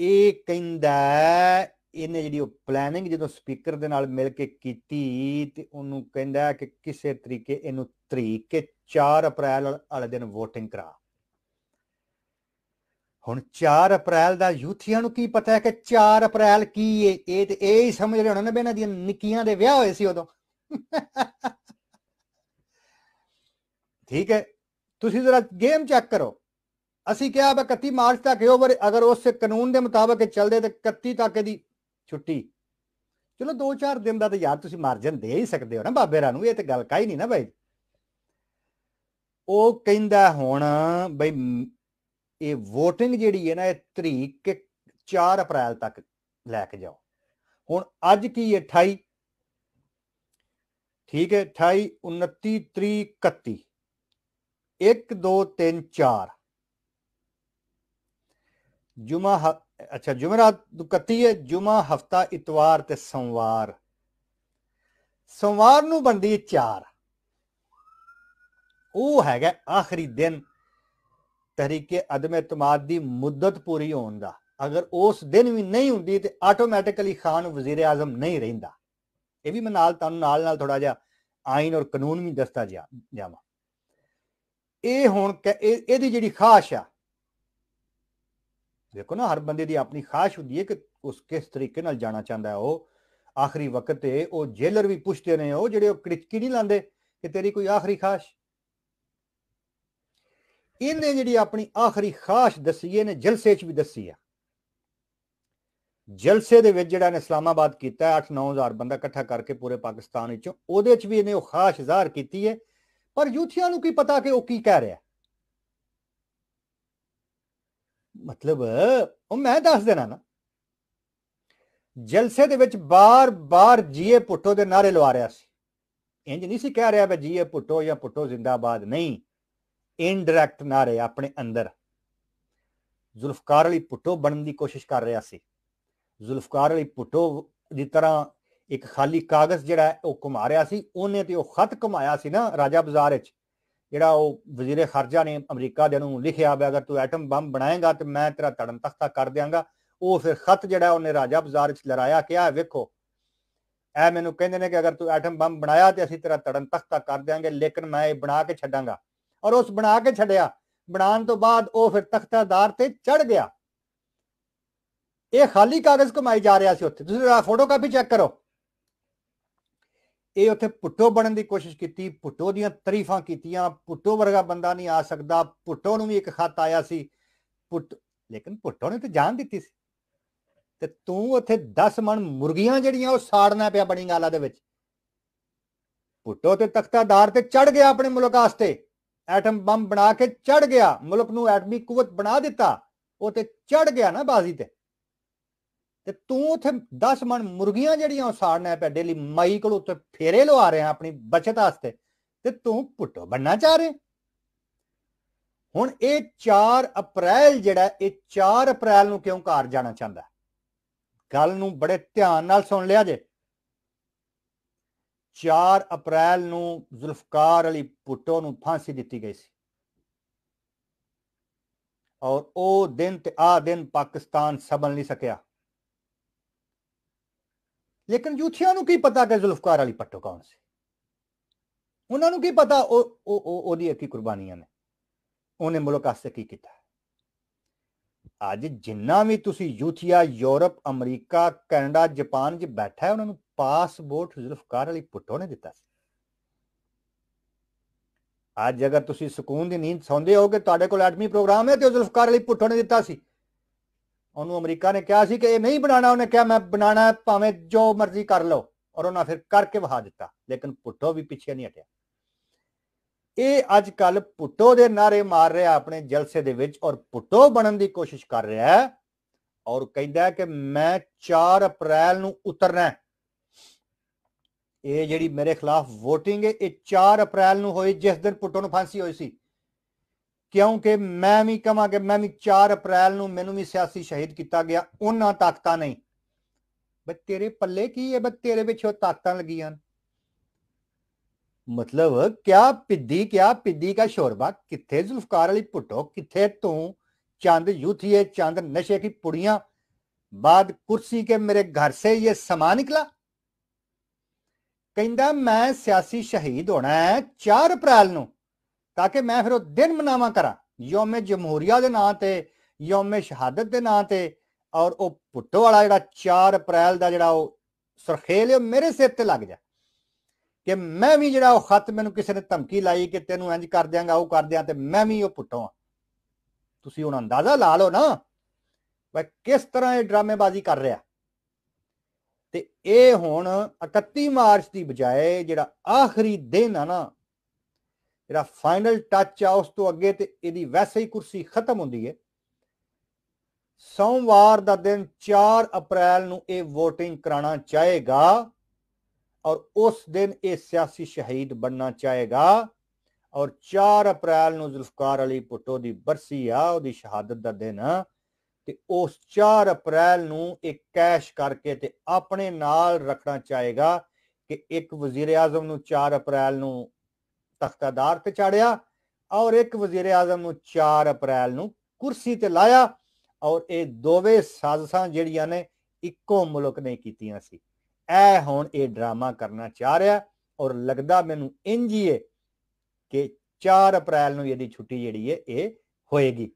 ਇਹ ਕਹਿੰਦਾ ਇਹਨੇ ਜਿਹੜੀ ਉਹ ਪਲੈਨਿੰਗ ਜਦੋਂ ਸਪੀਕਰ ਦੇ ਨਾਲ ਮਿਲ ਕੇ ਕੀਤੀ ਤੇ ਉਹਨੂੰ ਕਹਿੰਦਾ ਕਿ ਕਿਸੇ ਤਰੀਕੇ ਇਹਨੂੰ ਤਰੀਕ 4 ਅਪ੍ਰੈਲ ਵਾਲੇ ਦਿਨ VOTING ਕਰਾ ਹੁਣ 4 ਅਪ੍ਰੈਲ ਦਾ ਯੂਥੀਆਂ ਨੂੰ ਕੀ ਪਤਾ ਹੈ ਕਿ 4 ਅਪ੍ਰੈਲ ਕੀ ਹੈ ਇਹ ਤੇ ਇਹ ਹੀ ਸਮਝ ਰਹੇ ਹੋਣਾ ਨਾ ਬੇਨਾਂ ਦੀਆਂ ਨਿੱਕੀਆਂ ਦੇ ਵਿਆਹ ਹੋਏ ਸੀ ਉਦੋਂ ਠੀਕ ਹੈ ਤੁਸੀਂ ਜ਼ਰਾ ਗੇਮ ਚੈੱਕ ਕਰੋ ਅਸੀਂ ਕਿਹਾ ਵੀ 31 ਮਾਰਚ ਤੱਕ ਓਵਰ ਅਗਰ ਉਸ ਕਾਨੂੰਨ ਦੇ ਮੁਤਾਬਕ ਚੱਲਦੇ ਤੇ 31 ਤੱਕ ਦੀ ਛੁੱਟੀ ਚਲੋ 2-4 ਦਿਨ ਦਾ ਤਾਂ ਯਾਰ ਤੁਸੀਂ ਮਾਰਜਨ ਦੇ ਹੀ ਸਕਦੇ ਹੋ ਨਾ ਬਾਬੇ ਰਾਂ ਨੂੰ ਇਹ ਤੇ ਗੱਲ ਕਾਈ ਨਹੀਂ ਨਾ ਭਾਈ ਉਹ ਕਹਿੰਦਾ ਹੁਣ ਬਈ ਇਹ VOTING ਜਿਹੜੀ ਹੈ ਨਾ ਇਹ ਤਰੀਕ 4 ਅਪ੍ਰੈਲ ਤੱਕ ਲੈ ਕੇ ਜਾਓ ਹੁਣ ਅੱਜ ਕੀ ਹੈ 28 ਠੀਕ ਹੈ 28 29 30 31 1 2 3 4 ਜੁਮਾ ਅੱਛਾ ਜੁਮਰਾਤ ਕੱਤੀ ਹੈ ਜੁਮਾ ਹਫਤਾ ਇਤਵਾਰ ਤੇ ਸੋਮਵਾਰ ਸੋਮਵਾਰ ਨੂੰ ਬਣਦੀ ਚਾਰ ਉਹ ਹੈਗਾ ਆਖਰੀ ਦਿਨ ਤਰੀਕੇ ਅਦਮ ਇਤਮਾਦ ਦੀ ਮੁੱਦਤ ਪੂਰੀ ਹੋਣ ਦਾ ਅਗਰ ਉਸ ਦਿਨ ਵੀ ਨਹੀਂ ਹੁੰਦੀ ਤੇ ਆਟੋਮੈਟਿਕਲੀ ਖਾਨ ਵਜ਼ੀਰ ਆਜ਼ਮ ਨਹੀਂ ਰਹਿੰਦਾ ਇਹ ਵੀ ਮੈਂ ਨਾਲ ਤੁਹਾਨੂੰ ਨਾਲ ਨਾਲ ਥੋੜਾ ਜਿਹਾ ਆਇਨ ਔਰ ਕਾਨੂੰਨ ਵੀ ਦੱਸਦਾ ਜਾਵਾਂ ਇਹ ਹੁਣ ਇਹਦੀ ਜਿਹੜੀ ਖਾਸ਼ ਆ ਦੇਖੋ ਨਾ ਹਰ ਬੰਦੇ ਦੀ ਆਪਣੀ ਖਾਸ਼ ਹੁੰਦੀ ਹੈ ਕਿ ਉਸ ਕਿਸ ਤਰੀਕੇ ਨਾਲ ਜਾਣਾ ਚਾਹੁੰਦਾ ਹੈ ਉਹ ਆਖਰੀ ਵਕਤ ਤੇ ਉਹ ਜੇਲਰ ਵੀ ਪੁੱਛਦੇ ਨੇ ਉਹ ਜਿਹੜੇ ਉਹ ਕ੍ਰਿਚਕੀ ਨਹੀਂ ਲਾਂਦੇ ਕਿ ਤੇਰੀ ਕੋਈ ਆਖਰੀ ਖਾਸ਼ ਇਹਨੇ ਜਿਹੜੀ ਆਪਣੀ ਆਖਰੀ ਖਾਸ਼ ਦੱਸੀ ਇਹਨੇ ਜਲਸੇ 'ਚ ਵੀ ਦੱਸੀ ਆ ਜਲਸੇ ਦੇ ਵਿੱਚ ਜਿਹੜਾ ਨੇ ਇਸਲਾਮਾਬਾਦ ਕੀਤਾ 8-9000 ਬੰਦਾ ਇਕੱਠਾ ਕਰਕੇ ਪੂਰੇ ਪਾਕਿਸਤਾਨ ਵਿੱਚ ਉਹਦੇ 'ਚ ਵੀ ਇਹਨੇ ਉਹ ਖਾਸ਼ ਜ਼ਾਹਰ ਕੀਤੀ ਹੈ ਪਰ ਯੂਥੀਆਂ ਨੂੰ ਕੀ ਪਤਾ ਕਿ ਉਹ ਕੀ ਕਹਿ ਰਿਹਾ ਮਤਲਬ ਉਹ ਮੈਂ ਦੱਸ ਦੇਣਾ ਨਾ ਜਲਸੇ ਦੇ ਵਿੱਚ ਬਾਰ-ਬਾਰ ਜੀਏ ਪੁੱਟੋ ਦੇ ਨਾਰੇ ਲਵਾ ਰਿਆ ਸੀ ਇੰਜ ਨਹੀਂ ਸੀ ਕਹਿ ਰਿਹਾ ਬਈ ਜੀਏ ਪੁੱਟੋ ਜਾਂ ਪੁੱਟੋ ਜ਼ਿੰਦਾਬਾਦ ਨਹੀਂ ਇਨਡਾਇਰੈਕਟ ਨਾਰੇ ਆਪਣੇ ਅੰਦਰ ਜ਼ੁਲਫਕਾਰ ਅਲੀ ਪੁੱਟੋ ਬਣਨ ਦੀ ਕੋਸ਼ਿਸ਼ ਕਰ ਰਿਹਾ ਸੀ ਜ਼ੁਲਫਕਾਰ ਅਲੀ ਪੁੱਟੋ ਦੀ ਤਰ੍ਹਾਂ ਇੱਕ ਖਾਲੀ ਕਾਗਜ਼ ਜਿਹੜਾ ਉਹ ਘੁਮਾ ਰਿਹਾ ਸੀ ਉਹਨੇ ਤੇ ਉਹ ਖਤ ਘੁਮਾਇਆ ਸੀ ਨਾ ਰਾਜਾ ਬਾਜ਼ਾਰ ਵਿੱਚ ਜਿਹੜਾ ਉਹ ਵਜ਼ੀਰੇ ਖਰਜਾ ਨੇ ਅਮਰੀਕਾ ਦੇ ਨੂੰ ਲਿਖਿਆ ਵੀ ਅਗਰ ਤੂੰ ਐਟਮ ਬੰਬ ਬਣਾਏਗਾ ਤੇ ਮੈਂ ਤੇਰਾ ਤੜਨ ਤਖਤਾ ਕਰ ਦਿਆਂਗਾ ਉਹ ਫਿਰ ਖਤ ਜਿਹੜਾ ਉਹਨੇ ਰਾਜਾ ਬਾਜ਼ਾਰ ਵਿੱਚ ਲਰਾਇਆ ਕਿਹਾ ਵੇਖੋ ਐ ਮੈਨੂੰ ਕਹਿੰਦੇ ਨੇ ਕਿ ਅਗਰ ਤੂੰ ਐਟਮ ਬੰਬ ਬਣਾਇਆ ਤੇ ਅਸੀਂ ਤੇਰਾ ਤੜਨ ਤਖਤਾ ਕਰ ਦਿਆਂਗੇ ਲੇਕਿਨ ਮੈਂ ਇਹ ਬਣਾ ਕੇ ਛੱਡਾਂਗਾ ਔਰ ਉਸ ਬਣਾ ਕੇ ਛੱਡਿਆ ਬਣਾਉਣ ਤੋਂ ਬਾਅਦ ਉਹ ਫਿਰ ਤਖਤਾਦਾਰ ਤੇ ਚੜ ਗਿਆ ਇਹ ਖਾਲੀ ਕਾਗਜ਼ ਕਮਾਈ ਜਾ ਰਿਹਾ ਸੀ ਉੱਥੇ ਤੁਸੀਂ ਫੋਟੋ ਕਾਪੀ ਚੈੱਕ ਕਰੋ ਇਹ ਉੱਥੇ ਪੁੱਟੋ ਬਣਨ ਦੀ ਕੋਸ਼ਿਸ਼ ਕੀਤੀ ਪੁੱਟੋ ਦੀਆਂ ਤਾਰੀਫਾਂ ਕੀਤੀਆਂ ਪੁੱਟੋ ਵਰਗਾ ਬੰਦਾ ਨਹੀਂ ਆ ਸਕਦਾ ਪੁੱਟੋ ਨੂੰ ਵੀ ਇੱਕ ਖੱਤ ਆਇਆ ਸੀ ਪੁੱਟ ਲੇਕਿਨ ਪੁੱਟੋ ਨੇ ਤਾਂ ਜਾਨ ਦਿੱਤੀ ਸੀ ਤੇ ਤੂੰ ਉੱਥੇ 10 ਮਣ ਮੁਰਗੀਆਂ ਜਿਹੜੀਆਂ ਉਹ ਸਾੜਨਾ ਪਿਆ ਬਣੀ ਗਾਲਾ ਦੇ ਵਿੱਚ ਪੁੱਟੋ ਤੇ ਤਖਤਾਦਾਰ ਤੇ ਚੜ ਗਿਆ ਆਪਣੇ ਮੁਲਕ ਆਸਤੇ ਐਟਮ ਬੰਬ ਬਣਾ ਕੇ ਚੜ ਗਿਆ ਮੁਲਕ ਨੂੰ ਐਟਮੀ ਕੂਵਤ ਬਣਾ ਦਿੱਤਾ ਉਹ ਤੇ ਚੜ ਗਿਆ ਨਾ ਬਾਜ਼ੀ ਤੇ ਤੇ ਤੂੰ ਉੱਥੇ 10 ਮਣ ਮੁਰਗੀਆਂ ਜਿਹੜੀਆਂ ਉਸਾੜਨਾ ਪੈ ਡੇਲੀ ਮਾਈ ਕੋਲ ਉੱਤੇ ਫੇਰੇ ਲਵਾ ਰਿਹਾ ਆਪਣੀ ਬਚਤ ਵਾਸਤੇ ਤੇ ਤੂੰ ਪੁੱਟੋ ਬੰਨਾ ਚਾਹ ਰਹੇ ਹੁਣ ਇਹ 4 ਅਪ੍ਰੈਲ ਜਿਹੜਾ ਇਹ 4 ਅਪ੍ਰੈਲ ਨੂੰ ਕਿਉਂ ਘਰ ਜਾਣਾ ਚਾਹੁੰਦਾ ਗੱਲ ਨੂੰ ਬੜੇ ਧਿਆਨ ਨਾਲ ਸੁਣ ਲਿਆ ਜੇ 4 ਅਪ੍ਰੈਲ ਨੂੰ ਜ਼ੁਲਫਕਾਰ ਅਲੀ ਪੁੱਟੋ ਨੂੰ ਫਾਂਸੀ ਦਿੱਤੀ ਗਈ ਸੀ ਔਰ ਉਹ ਦਿਨ ਤੇ ਆ ਦਿਨ ਪਾਕਿਸਤਾਨ ਸਬਲ ਨਹੀਂ ਸਕਿਆ ਲੇਕਿਨ ਯੂਥੀਆਂ ਨੂੰ ਕੀ ਪਤਾ ਕਿ ਜ਼ੁਲਫਕਾਰ ਵਾਲੀ ਪੱਟੋ ਕੌਣ ਸੀ ਉਹਨਾਂ ਨੂੰ ਕੀ ਪਤਾ ਉਹ ਉਹ ਉਹਦੀ ਕੀ ਕੁਰਬਾਨੀਆਂ ਨੇ ਉਹਨੇ ਮੁਲਕ ਆਸਤੇ ਕੀ ਕੀਤਾ ਅੱਜ ਜਿੰਨਾ ਵੀ ਤੁਸੀਂ ਯੂਥੀਆ ਯੂਰਪ ਅਮਰੀਕਾ ਕੈਨੇਡਾ ਜਾਪਾਨ 'ਚ ਬੈਠਾ ਹੈ ਉਹਨਾਂ ਨੂੰ ਪਾਸਪੋਰਟ ਜ਼ੁਲਫਕਾਰ ਵਾਲੀ ਪੱਟੋ ਨੇ ਦਿੱਤਾ ਸੀ ਅੱਜ ਅਗਰ ਤੁਸੀਂ ਸਕੂਨ ਦੀ ਨੀਂਦ ਸੌਂਦੇ ਹੋਗੇ ਤੁਹਾਡੇ ਕੋਲ ਐਟਮੀ ਪ੍ਰੋਗਰਾਮ ਹੈ ਤੇ ਉਹ ਜ਼ੁਲਫਕਾਰ ਵਾਲੀ ਭੁੱਟੋ ਨੇ ਦਿੱਤਾ ਸੀ ਉਹਨੂੰ ਅਮਰੀਕਾ ਨੇ ਕਿਹਾ ਸੀ ਕਿ ਇਹ ਨਹੀਂ ਬਣਾਣਾ ਉਹਨੇ ਕਿਹਾ ਮੈਂ ਬਣਾਣਾ ਭਾਵੇਂ ਜੋ ਮਰਜ਼ੀ ਕਰ ਲਓ ਔਰ ਉਹਨਾਂ ਫਿਰ ਕਰਕੇ ਵਹਾ ਦਿੱਤਾ ਲੇਕਿਨ ਪੁੱਟੋ ਵੀ ਪਿੱਛੇ ਨਹੀਂ ਹਟਿਆ ਇਹ ਅੱਜ ਕੱਲ ਪੁੱਟੋ ਦੇ ਨਾਰੇ ਮਾਰ ਰਿਹਾ ਆਪਣੇ ਜਲਸੇ ਦੇ ਵਿੱਚ ਔਰ ਪੁੱਟੋ ਬਣਨ ਦੀ ਕੋਸ਼ਿਸ਼ ਕਰ ਰਿਹਾ ਹੈ ਔਰ ਕਹਿੰਦਾ ਕਿ ਮੈਂ 4 ਅਪ੍ਰੈਲ ਨੂੰ ਉਤਰਨਾ ਇਹ ਜਿਹੜੀ ਮੇਰੇ ਖਿਲਾਫ VOTING ਹੈ ਇਹ 4 ਅਪ੍ਰੈਲ ਨੂੰ ਹੋਈ ਜਿਸ ਦਿਨ ਪੁੱਟੋ ਨੂੰ ਫਾਂਸੀ ਹੋਈ ਸੀ ਕਿਉਂਕਿ ਮੈਂ ਵੀ ਕਹਾਂ ਕਿ ਮੈਂ ਵੀ 4 ਅਪ੍ਰੈਲ ਨੂੰ ਮੈਨੂੰ ਵੀ ਸਿਆਸੀ ਸ਼ਹੀਦ ਕੀਤਾ ਗਿਆ ਉਹਨਾਂ ਤਾਕਤਾਂ ਨਹੀਂ ਬਈ ਤੇਰੇ ਪੱਲੇ ਕੀ ਹੈ ਬਈ ਤੇਰੇ ਵਿੱਚ ਉਹ ਤਾਕਤਾਂ ਲੱਗੀਆਂ ਮਤਲਬ ਕਿਆ ਪਿੱਦੀ ਕਿਆ ਪਿੱਦੀ ਦਾ ਸ਼ੋਰਬਾ ਕਿੱਥੇ ਜ਼ੁਲਫਕਾਰ ਵਾਲੀ ਭੁੱਟੋ ਕਿੱਥੇ ਤੂੰ ਚੰਦ ਯੂਥੀਏ ਚੰਦ ਨਸ਼ੇ ਕੀ ਪੁੜੀਆਂ ਬਾਦ ਕੁਰਸੀ ਕੇ ਮੇਰੇ ਘਰ ਸੇ ਇਹ ਸਮਾਨ ਨਿਕਲਾ ਕਹਿੰਦਾ ਮੈਂ ਸਿਆਸੀ ਸ਼ਹੀਦ ਹੋਣਾ ਹੈ 4 ਅਪ੍ਰੈਲ ਨੂੰ ਤਾਂ ਕਿ ਮੈਂ ਫਿਰ ਉਹ ਦਿਨ ਮਨਾਵਾ ਕਰਾਂ ਯੋਮੇ ਜਮਹੂਰੀਆ ਦੇ ਨਾਂ ਤੇ ਯੋਮੇ ਸ਼ਹਾਦਤ ਦੇ ਨਾਂ ਤੇ ਔਰ ਉਹ ਪੁੱਟੋ ਵਾਲਾ ਜਿਹੜਾ 4 ਅਪ੍ਰੈਲ ਦਾ ਜਿਹੜਾ ਉਹ ਸਰਖੇਲ ਮੇਰੇ ਸਿਰ ਤੇ ਲੱਗ ਜਾ ਕਿ ਮੈਂ ਵੀ ਜਿਹੜਾ ਉਹ ਖਤ ਮੈਨੂੰ ਕਿਸੇ ਨੇ ਧਮਕੀ ਲਾਈ ਕਿ ਤੈਨੂੰ ਇੰਜ ਕਰ ਦਿਆਂਗਾ ਉਹ ਕਰ ਦਿਆਂ ਤੇ ਮੈਂ ਵੀ ਉਹ ਆ ਤੁਸੀਂ ਉਹਨਾਂ ਅੰਦਾਜ਼ਾ ਲਾ ਲਓ ਨਾ ਵਾ ਕਿਸ ਤਰ੍ਹਾਂ ਇਹ ਡਰਾਮੇਬਾਜ਼ੀ ਕਰ ਰਿਹਾ ਤੇ ਇਹ ਹੁਣ 31 ਮਾਰਚ ਦੀ ਬਜਾਏ ਜਿਹੜਾ ਆਖਰੀ ਦਿਨ ਆ ਨਾ ਜਿਹੜਾ ਫਾਈਨਲ ਟੱਚ ਆ ਉਸ ਤੋਂ ਅੱਗੇ ਤੇ ਇਹਦੀ ਵੈਸੇ ਹੀ ਕੁਰਸੀ ਖਤਮ ਹੁੰਦੀ ਹੈ ਸੋਮਵਾਰ ਦਾ ਦਿਨ 4 ਅਪ੍ਰੈਲ ਨੂੰ ਇਹ VOTING ਕਰਾਣਾ ਚਾਹੇਗਾ ਔਰ ਉਸ ਦਿਨ ਇਹ ਸਿਆਸੀ ਸ਼ਹੀਦ ਬਣਨਾ ਚਾਹੇਗਾ ਔਰ 4 ਅਪ੍ਰੈਲ ਨੂੰ ਜ਼ੁਲਫਕਾਰ ਅਲੀ ਪੁੱਟੋ ਦੀ ਬਰਸੀ ਆ ਉਹਦੀ ਸ਼ਹਾਦਤ ਦਾ ਦਿਨ ਆ ਤੇ ਉਸ 4 ਅਪ੍ਰੈਲ ਨੂੰ ਇਹ ਕੈਸ਼ ਕਰਕੇ ਤੇ ਆਪਣੇ ਨਾਲ ਰੱਖਣਾ ਚਾਹੇਗਾ ਕਿ ਇੱਕ ਵਜ਼ੀਰ ਆਜ਼ਮ ਨੂੰ 4 ਅਪ੍ਰੈਲ ਨੂੰ ਤਖਤਾਦਾਰ ਤੇ ਚਾੜਿਆ ਔਰ ਇੱਕ ਵਜ਼ੀਰ ਆਜ਼ਮ ਨੂੰ 4 ਅਪ੍ਰੈਲ ਨੂੰ ਕੁਰਸੀ ਤੇ ਲਾਇਆ ਔਰ ਇਹ ਦੋਵੇਂ ਸਾਜ਼ਸਾਂ ਜਿਹੜੀਆਂ ਨੇ ਇੱਕੋ ਮੁਲਕ ਨੇ ਕੀਤੀਆਂ ਸੀ ਐ ਹੁਣ ਇਹ ਡਰਾਮਾ ਕਰਨਾ ਚਾਹ ਰਿਹਾ ਔਰ ਲੱਗਦਾ ਮੈਨੂੰ ਇੰਜ ਹੀ ਹੈ ਕਿ 4 ਅਪ੍ਰੈਲ ਨੂੰ ਇਹਦੀ ਛੁੱਟੀ ਜਿਹੜੀ ਹੈ ਇਹ ਹੋਏਗੀ